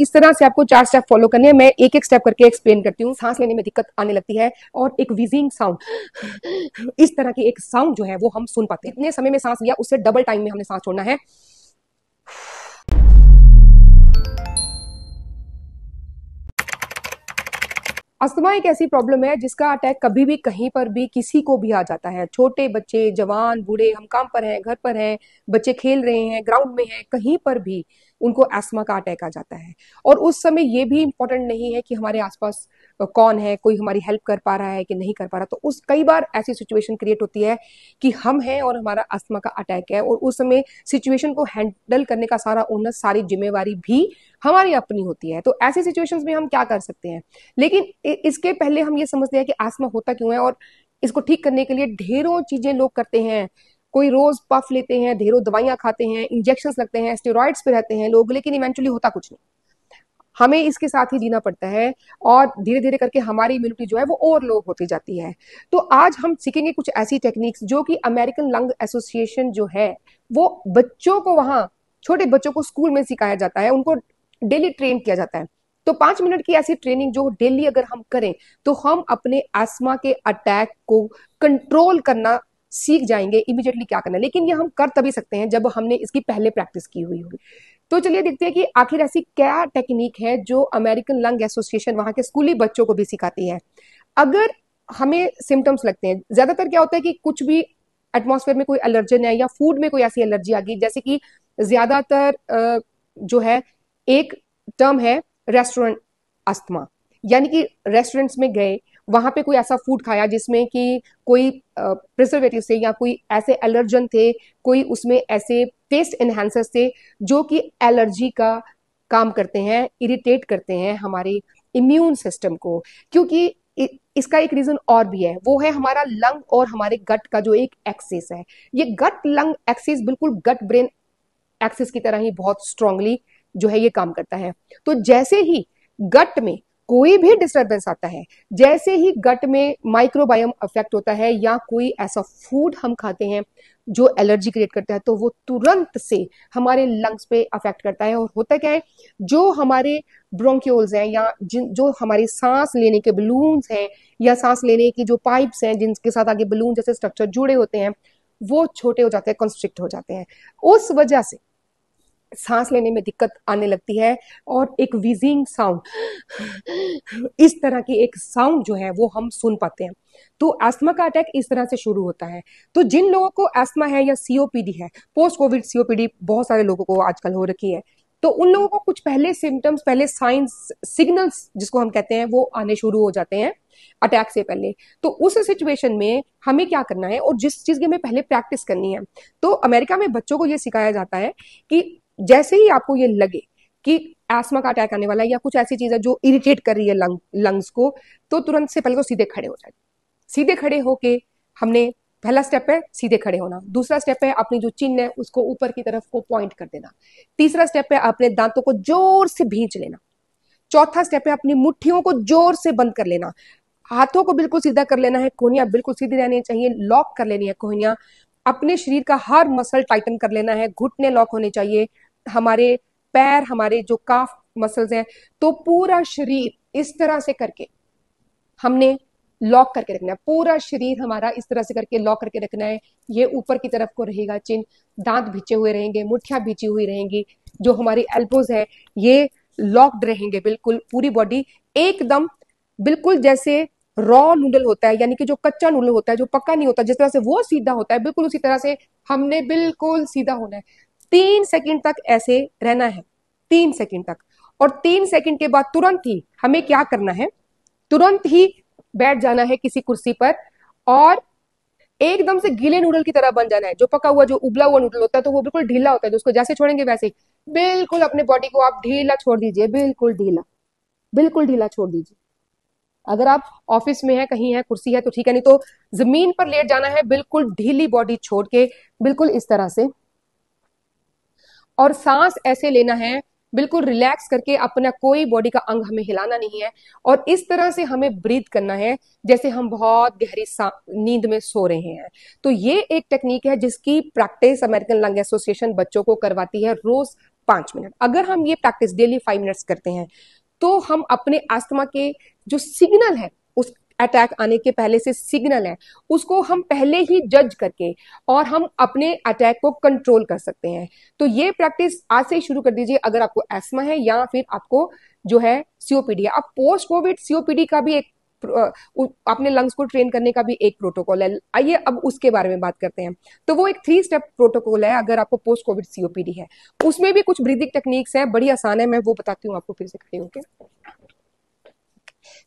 इस तरह से आपको चार स्टेप फॉलो करने हैं मैं एक एक स्टेप करके एक्सप्लेन करती हूँ सांस लेने में दिक्कत आने लगती है और एक विजिंग साउंड इस तरह की एक साउंड जो है वो हम सुन पाते हैं इतने समय में सांस लिया उससे डबल टाइम में हमने सांस छोड़ना है अस्थमा एक ऐसी प्रॉब्लम है जिसका अटैक कभी भी कहीं पर भी किसी को भी आ जाता है छोटे बच्चे जवान बूढ़े हम काम पर हैं घर पर हैं बच्चे खेल रहे हैं ग्राउंड में हैं कहीं पर भी उनको एस्मा का अटैक आ जाता है और उस समय ये भी इम्पोर्टेंट नहीं है कि हमारे आसपास कौन है कोई हमारी हेल्प कर पा रहा है कि नहीं कर पा रहा तो उस कई बार ऐसी सिचुएशन क्रिएट होती है कि हम हैं और हमारा अस्थमा का अटैक है और उस समय सिचुएशन को हैंडल करने का सारा ओनर सारी जिम्मेवारी भी हमारी अपनी होती है तो ऐसी सिचुएशंस में हम क्या कर सकते हैं लेकिन इसके पहले हम ये समझते हैं कि आसमा होता क्यों है और इसको ठीक करने के लिए ढेरों चीजें लोग करते हैं कोई रोज पफ लेते हैं ढेरों दवाइयां खाते हैं इंजेक्शन लगते हैं स्टेरॉइड्स पे रहते हैं लोग लेकिन इवेंचुअली होता कुछ नहीं हमें इसके साथ ही जीना पड़ता है और धीरे धीरे करके हमारी इम्यूनिटी जो है वो ओवरलो होती जाती है तो आज हम सीखेंगे कुछ ऐसी टेक्निक्स जो कि अमेरिकन लंग एसोसिएशन जो है वो बच्चों को वहाँ छोटे बच्चों को स्कूल में सिखाया जाता है उनको डेली ट्रेन किया जाता है तो पांच मिनट की ऐसी ट्रेनिंग जो डेली अगर हम करें तो हम अपने आसमा के अटैक को कंट्रोल करना सीख जाएंगे इमिजिएटली क्या करना लेकिन ये हम कर तभी सकते हैं जब हमने इसकी पहले प्रैक्टिस की हुई होगी तो चलिए देखते हैं कि आखिर ऐसी क्या टेक्निक है जो अमेरिकन लंग एसोसिएशन वहां के स्कूली बच्चों को भी सिखाती है अगर हमें सिम्टम्स लगते हैं ज्यादातर क्या होता है कि कुछ भी एटमोसफेयर में कोई एलर्जन है या फूड में कोई ऐसी एलर्जी आ गई जैसे कि ज्यादातर जो है एक टर्म है रेस्टोरेंट अस्थमा यानी कि रेस्टोरेंट्स में गए वहां पे कोई ऐसा फूड खाया जिसमें कि कोई प्रिजर्वेटिव थे या कोई ऐसे एलर्जन थे कोई उसमें ऐसे टेस्ट इन्हेंसर्स थे जो कि एलर्जी का काम करते हैं इरिटेट करते हैं हमारे इम्यून सिस्टम को क्योंकि इसका एक रीजन और भी है वो है हमारा लंग और हमारे गट का जो एक एक्सेस है ये गट लंग एक्सेस बिल्कुल गट ब्रेन एक्सेस की तरह ही बहुत स्ट्रांगली जो है ये काम करता है तो जैसे ही गट में कोई भी डिस्टर्बेंस आता है जैसे ही गट में माइक्रोबायोम अफेक्ट होता है या कोई ऐसा फूड हम खाते हैं जो एलर्जी क्रिएट करता है तो वो तुरंत से हमारे लंग्स पे अफेक्ट करता है और होता क्या है जो हमारे ब्रोंक्योल्स हैं या जिन जो हमारी सांस लेने के बलून्स हैं या सांस लेने की जो पाइप्स हैं जिनके साथ आगे बलून जैसे स्ट्रक्चर जुड़े होते हैं वो छोटे हो जाते हैं कंस्ट्रिक्ट हो जाते हैं उस वजह से सांस लेने में दिक्कत आने लगती है और एक विजिंग साउंड इस तरह की एक साउंड जो है वो हम सुन पाते हैं तो एस्मा का अटैक इस तरह से शुरू होता है तो जिन लोगों को एस्मा है या सीओपीडी है पोस्ट कोविड सीओपीडी बहुत सारे लोगों को आजकल हो रखी है तो उन लोगों को कुछ पहले सिम्टम्स पहले साइंस सिग्नल्स जिसको हम कहते हैं वो आने शुरू हो जाते हैं अटैक से पहले तो उस सिचुएशन में हमें क्या करना है और जिस चीज की हमें पहले प्रैक्टिस करनी है तो अमेरिका में बच्चों को ये सिखाया जाता है कि जैसे ही आपको ये लगे कि एस्मा का अटैक आने वाला है या कुछ ऐसी चीज है जो इरिटेट कर रही है लंग लंग्स को तो तुरंत से पहले तो सीधे खड़े हो जाए सीधे खड़े होके हमने पहला स्टेप है सीधे खड़े होना दूसरा स्टेप है अपनी जो चिन्ह है उसको ऊपर की तरफ को पॉइंट कर देना तीसरा स्टेप है अपने दांतों को जोर से भींच लेना चौथा स्टेप है अपनी मुट्ठियों को जोर से बंद कर लेना हाथों को बिल्कुल सीधा कर लेना है कोहनिया बिल्कुल सीधी रहनी चाहिए लॉक कर लेनी है कोहनिया अपने शरीर का हर मसल टाइटन कर लेना है घुटने लॉक होने चाहिए हमारे पैर हमारे जो काफ मसल्स हैं तो पूरा शरीर इस तरह से करके हमने लॉक करके रखना है पूरा शरीर हमारा इस तरह से करके लॉक करके रखना है ये ऊपर की तरफ को रहेगा चिन दांत भिचे हुए रहेंगे मुठिया भिची हुई रहेंगी जो हमारी एल्बोज है ये लॉक्ड रहेंगे बिल्कुल पूरी बॉडी एकदम बिल्कुल जैसे रॉ नूडल होता है यानी कि जो कच्चा नूडल होता है जो पक्का नहीं होता जिस तरह से वो सीधा होता है बिल्कुल उसी तरह से हमने बिल्कुल सीधा होना है तीन सेकंड तक ऐसे रहना है तीन सेकंड तक और तीन सेकंड के बाद तुरंत ही हमें क्या करना है तुरंत ही बैठ जाना है किसी कुर्सी पर और एकदम से गीले नूडल की तरह बन जाना है जो पका हुआ जो उबला हुआ नूडल होता है तो वो बिल्कुल ढीला होता है तो उसको जैसे छोड़ेंगे वैसे ही बिल्कुल अपने बॉडी को आप ढीला छोड़ दीजिए बिल्कुल ढीला बिल्कुल ढीला छोड़ दीजिए अगर आप ऑफिस में है कहीं है कुर्सी है तो ठीक है नहीं तो जमीन पर लेट जाना है बिल्कुल ढीली बॉडी छोड़ के बिल्कुल इस तरह से और सांस ऐसे लेना है बिल्कुल रिलैक्स करके अपना कोई बॉडी का अंग हमें हिलाना नहीं है और इस तरह से हमें ब्रीथ करना है जैसे हम बहुत गहरी नींद में सो रहे हैं तो ये एक टेक्निक है जिसकी प्रैक्टिस अमेरिकन लंग एसोसिएशन बच्चों को करवाती है रोज पांच मिनट अगर हम ये प्रैक्टिस डेली फाइव मिनट्स करते हैं तो हम अपने आस्थमा के जो सिग्नल है अटैक आने के पहले से सिग्नल है उसको हम पहले ही जज करके और हम अपने अटैक को कंट्रोल कर सकते हैं तो ये प्रैक्टिस आज से शुरू कर दीजिए अगर आपको एस्मा है या फिर आपको जो है सीओपीडी है अब पोस्ट कोविड सीओपीडी का भी एक अपने लंग्स को ट्रेन करने का भी एक प्रोटोकॉल है आइए अब उसके बारे में बात करते हैं तो वो एक थ्री स्टेप प्रोटोकॉल है अगर आपको पोस्ट कोविड सीओपीडी है उसमें भी कुछ ब्रीदिंग टेक्निक्स है बड़ी आसान है मैं वो बताती हूँ आपको फिर से खड़ी होकर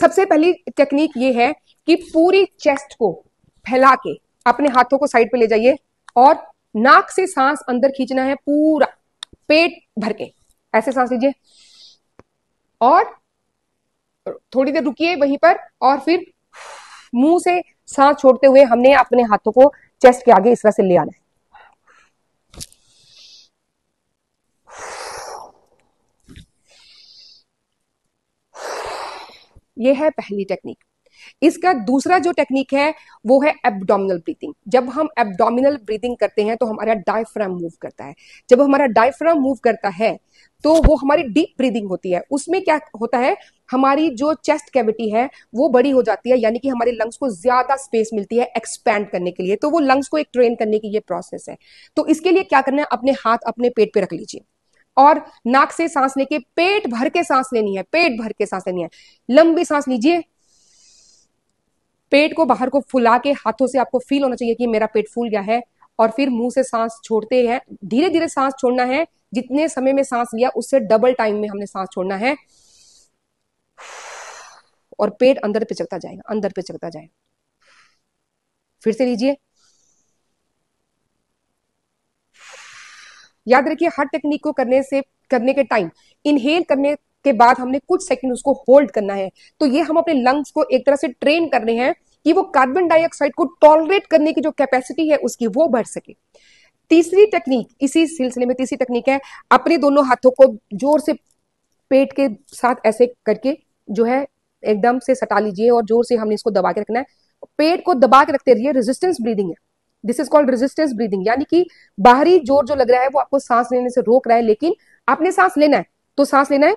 सबसे पहली टेक्निक ये है कि पूरी चेस्ट को फैला के अपने हाथों को साइड पे ले जाइए और नाक से सांस अंदर खींचना है पूरा पेट भर के ऐसे सांस लीजिए और थोड़ी देर रुकिए वहीं पर और फिर मुंह से सांस छोड़ते हुए हमने अपने हाथों को चेस्ट के आगे इस तरह से ले आना है ये है पहली टेक्निक इसका दूसरा जो टेक्निक है वो है एबडोमिनल ब्रीथिंग जब हम एबडोमिनल ब्रीथिंग करते हैं तो हमारा डायफ्राम मूव करता है जब हमारा डायफ्राम मूव करता है तो वो हमारी डीप ब्रीदिंग होती है उसमें क्या होता है हमारी जो चेस्ट कैविटी है वो बड़ी हो जाती है यानी कि हमारे लंग्स को ज्यादा स्पेस मिलती है एक्सपैंड करने के लिए तो वो लंग्स को एक ट्रेन करने की ये प्रोसेस है तो इसके लिए क्या करना है अपने हाथ अपने पेट पे रख लीजिए और नाक से सांस लेके पेट भर के सांस लेनी है पेट भर के सांस लेनी है लंबी सांस लीजिए पेट को बाहर को फुला के हाथों से आपको फील होना चाहिए कि मेरा पेट फूल गया है और फिर मुंह से सांस छोड़ते हैं धीरे धीरे सांस छोड़ना है जितने समय में सांस लिया उससे डबल टाइम में हमने सांस छोड़ना है और पेट अंदर पे चलता जाएगा अंदर पे चलता जाएगा फिर से लीजिए याद रखिए हर टेक्निक को करने से करने के टाइम इनहेल करने के बाद हमने कुछ सेकंड उसको होल्ड करना है तो ये हम अपने लंग्स को एक तरह से ट्रेन कर रहे हैं कि वो कार्बन डाइऑक्साइड को टॉलरेट करने की जो कैपेसिटी है उसकी वो बढ़ सके तीसरी टेक्निक इसी सिलसिले में तीसरी टेक्निक है अपने दोनों हाथों को जोर से पेट के साथ ऐसे करके जो है एकदम से सटा लीजिए और जोर से हमने इसको दबा के रखना है पेट को दबा के रखते रहिए रेजिस्टेंस ब्रीदिंग है this is called resistance breathing यानी कि बाहरी जोर जो लग रहा है वो आपको सांस लेने से रोक रहा है लेकिन आपने सांस लेना है तो सांस लेना है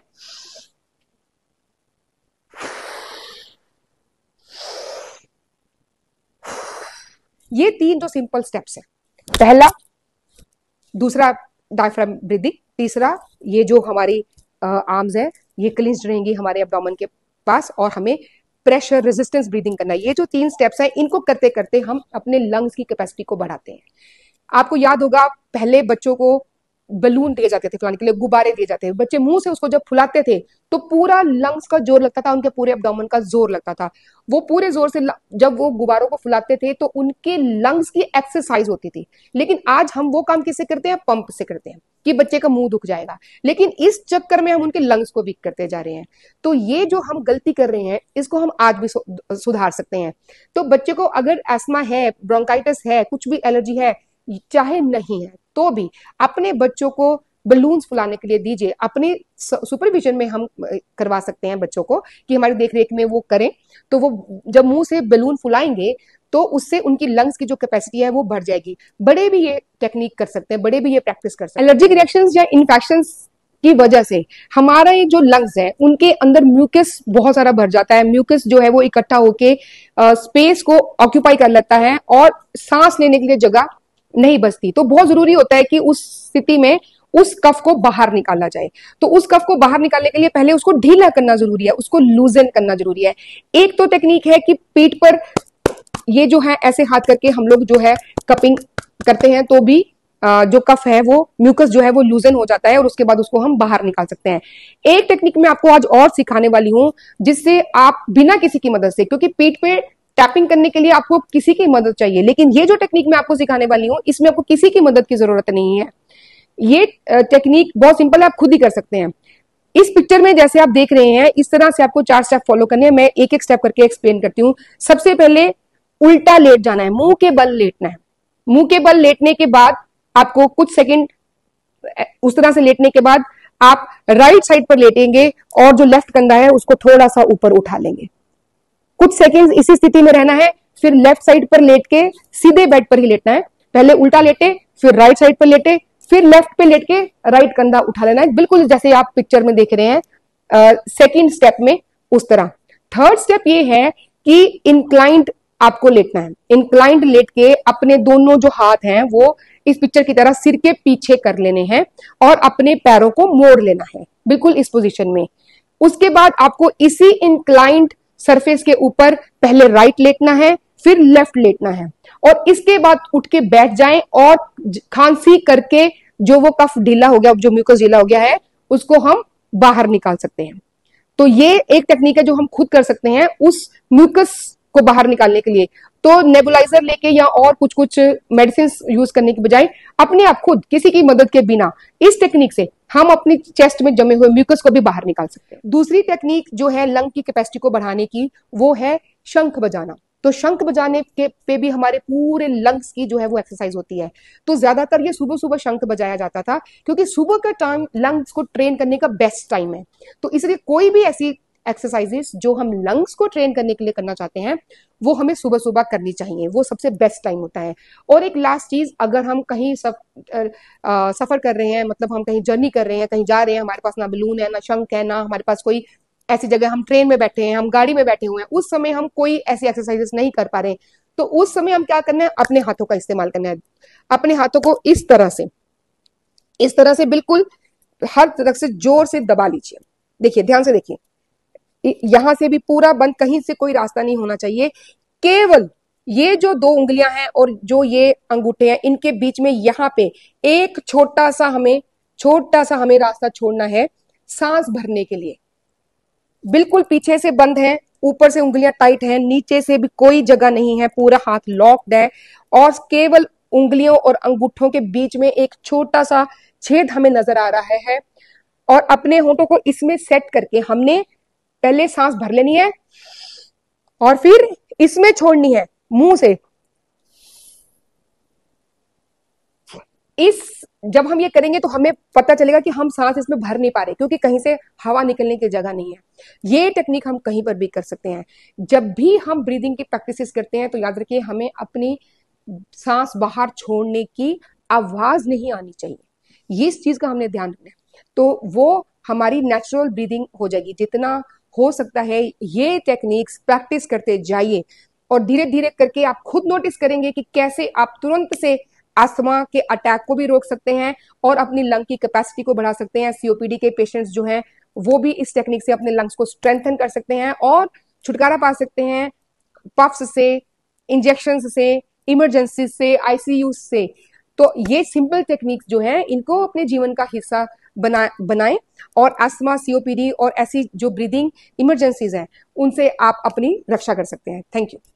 ये तीन जो सिंपल स्टेप्स है पहला दूसरा डायफ्राम ब्रीदिंग तीसरा ये जो हमारी आर्म्स है ये क्लिंस्ड रहेंगी हमारे एब्डोमन के पास और हमें प्रेशर रेजिस्टेंस ब्रीदिंग करना ये जो तीन स्टेप्स हैं इनको करते करते हम अपने लंग्स की कैपेसिटी को बढ़ाते हैं आपको याद होगा पहले बच्चों को बलून दिए जाते थे फुलाने के लिए गुब्बारे दिए जाते थे बच्चे मुंह से उसको जब फुलाते थे तो पूरा लंग्स का जोर लगता था उनके पूरे अपडोमन का जोर लगता था वो पूरे जोर से जब वो गुब्बारों को फुलाते थे तो उनके लंग्स की एक्सरसाइज होती थी लेकिन आज हम वो काम किससे करते हैं पंप से करते हैं कि बच्चे का मुंह दुख जाएगा लेकिन इस चक्कर में हम उनके लंग्स को वीक करते जा रहे हैं तो ये जो हम गलती कर रहे हैं इसको हम आज भी सुधार सकते हैं तो बच्चे को अगर एस्मा है ब्रोंकाइटिस है कुछ भी एलर्जी है चाहे नहीं है तो भी अपने बच्चों को बलून्स फुलाने के लिए दीजिए अपने सुपरविजन में हम करवा सकते हैं बच्चों को कि हमारी देख रेख में वो करें तो वो जब मुंह से बलून फुलाएंगे तो उससे उनकी लंग्स की जो कैपेसिटी है वो बढ़ जाएगी बड़े भी ये टेक्निक कर सकते हैं बड़े भी ये प्रैक्टिस कर सकते हैं एलर्जिक रिएक्शन या इन्फेक्शन की वजह से हमारा ये जो लंग्स है उनके अंदर म्यूकस बहुत सारा भर जाता है म्यूकस जो है वो इकट्ठा होके स्पेस को ऑक्यूपाई कर लेता है और सांस लेने के लिए जगह नहीं बचती तो बहुत जरूरी होता है कि उस स्थिति में उस कफ को बाहर निकाला जाए तो उस कफ को बाहर निकालने के लिए पहले उसको ढीला करना जरूरी है उसको लूजन करना जरूरी है एक तो टेक्निक है कि पीठ पर ये जो है ऐसे हाथ करके हम लोग जो है कपिंग करते हैं तो भी जो कफ है वो म्यूकस जो है वो लूजन हो जाता है और उसके बाद उसको हम बाहर निकाल सकते हैं एक टेक्निक मैं आपको आज और सिखाने वाली हूं जिससे आप बिना किसी की मदद से क्योंकि पीठ पे टैपिंग करने के लिए आपको किसी की मदद चाहिए लेकिन ये जो टेक्निक मैं आपको सिखाने वाली हूँ इसमें आपको किसी की मदद की जरूरत नहीं है ये टेक्निक बहुत सिंपल है आप खुद ही कर सकते हैं इस पिक्चर में जैसे आप देख रहे हैं इस तरह से आपको चार स्टेप फॉलो करने हैं मैं एक एक स्टेप करके एक्सप्लेन करती हूँ सबसे पहले उल्टा लेट जाना है मुंह के बल लेटना है मुंह के बल लेटने के बाद आपको कुछ सेकंड उस तरह से लेटने के बाद आप राइट साइड पर लेटेंगे और जो लेफ्ट कंधा है उसको थोड़ा सा ऊपर उठा लेंगे कुछ सेकेंड इसी स्थिति में रहना है फिर लेफ्ट साइड पर लेट के सीधे बेड पर ही लेटना है पहले उल्टा लेटे फिर राइट साइड पर लेटे फिर लेफ्ट पे लेट के राइट कंधा उठा लेना है बिल्कुल जैसे आप पिक्चर में देख रहे हैं सेकेंड स्टेप में उस तरह थर्ड स्टेप ये है कि इनक्लाइंट आपको लेटना है इनक्लाइंट लेट के अपने दोनों जो हाथ हैं वो इस पिक्चर की तरह सिर के पीछे कर लेने हैं और अपने पैरों को मोड़ लेना है बिल्कुल इस पोजीशन में उसके बाद आपको इसी इनक्लाइंट सरफेस के ऊपर पहले राइट लेटना है फिर लेफ्ट लेटना है और इसके बाद उठ के बैठ जाएं और खांसी करके जो वो कफ ढीला हो गया जो म्यूकस ढीला हो गया है उसको हम बाहर निकाल सकते हैं तो ये एक टेक्निक है जो हम खुद कर सकते हैं उस म्यूकस को बाहर निकालने के लिए तो नेबुलाइजर लेके या और कुछ कुछ मेडिसिन यूज करने के बजाय अपने आप खुद किसी की मदद के बिना इस टेक्निक से हम अपनी चेस्ट में जमे हुए म्यूकस को भी बाहर निकाल सकते हैं दूसरी टेक्निक जो है लंग की कैपेसिटी को बढ़ाने की वो है शंख बजाना तो शंख बजाने के पे भी हमारे पूरे लंग्स की जो है वो एक्सरसाइज होती है तो ज्यादातर ये सुबह सुबह शंख बजाया जाता था क्योंकि सुबह का टाइम लंग्स को ट्रेन करने का बेस्ट टाइम है तो इसलिए कोई भी ऐसी एक्सरसाइजेस जो हम लंग्स को ट्रेन करने के लिए करना चाहते हैं वो हमें सुबह सुबह करनी चाहिए वो सबसे बेस्ट टाइम होता है और एक लास्ट चीज अगर हम कहीं सफ, आ, सफर कर रहे हैं मतलब हम कहीं जर्नी कर रहे हैं कहीं जा रहे हैं हमारे पास ना बलून है ना शंख है ना हमारे पास कोई ऐसी जगह हम ट्रेन में बैठे हैं हम गाड़ी में बैठे हुए हैं उस समय हम कोई ऐसी एक्सरसाइजेस नहीं कर पा रहे हैं तो उस समय हम क्या करना है अपने हाथों का इस्तेमाल करना है अपने हाथों को इस तरह से इस तरह से बिल्कुल हर तरफ से जोर से दबा लीजिए देखिए ध्यान से देखिए यहां से भी पूरा बंद कहीं से कोई रास्ता नहीं होना चाहिए केवल ये जो दो उंगलियां हैं और जो ये अंगूठे हैं इनके बीच में यहाँ पे एक छोटा सा हमें छोटा सा हमें रास्ता छोड़ना है सांस भरने के लिए बिल्कुल पीछे से बंद है ऊपर से उंगलियां टाइट हैं नीचे से भी कोई जगह नहीं है पूरा हाथ लॉक्ड है और केवल उंगलियों और अंगूठों के बीच में एक छोटा सा छेद हमें नजर आ रहा है और अपने होठों को इसमें सेट करके हमने पहले सांस भर लेनी है और फिर इसमें छोड़नी है मुंह से इस जब हम ये करेंगे तो हमें पता चलेगा कि हम सांस इसमें भर नहीं पा रहे क्योंकि कहीं से हवा निकलने की जगह नहीं है ये टेक्निक हम कहीं पर भी कर सकते हैं जब भी हम ब्रीदिंग की प्रैक्टिस करते हैं तो याद रखिए हमें अपनी सांस बाहर छोड़ने की आवाज नहीं आनी चाहिए ये इस चीज का हमने ध्यान रखना है तो वो हमारी नेचुरल ब्रीदिंग हो जाएगी जितना हो सकता है ये टेक्निक्स प्रैक्टिस करते जाइए और धीरे धीरे करके आप खुद नोटिस करेंगे कि कैसे आप तुरंत से आस्थमा के अटैक को भी रोक सकते हैं और अपनी लंग की कैपेसिटी को बढ़ा सकते हैं सीओपीडी के पेशेंट्स जो हैं वो भी इस टेक्निक से अपने लंग्स को स्ट्रेंथन कर सकते हैं और छुटकारा पा सकते हैं पफ्स से इंजेक्शन से इमरजेंसी से आईसीयू से तो ये सिंपल टेक्निक जो है इनको अपने जीवन का हिस्सा बना बनाएं और अस्थमा सीओपीडी और ऐसी जो ब्रीदिंग इमरजेंसीज हैं उनसे आप अपनी रक्षा कर सकते हैं थैंक यू